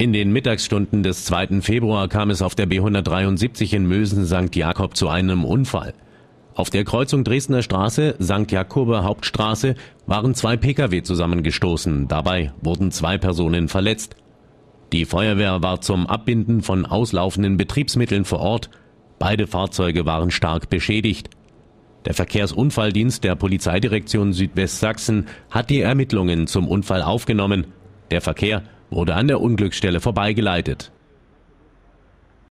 In den Mittagsstunden des 2. Februar kam es auf der B173 in Mösen St. Jakob zu einem Unfall. Auf der Kreuzung Dresdner Straße, St. Jakober Hauptstraße waren zwei Pkw zusammengestoßen. Dabei wurden zwei Personen verletzt. Die Feuerwehr war zum Abbinden von auslaufenden Betriebsmitteln vor Ort. Beide Fahrzeuge waren stark beschädigt. Der Verkehrsunfalldienst der Polizeidirektion Südwestsachsen hat die Ermittlungen zum Unfall aufgenommen der Verkehr wurde an der Unglücksstelle vorbeigeleitet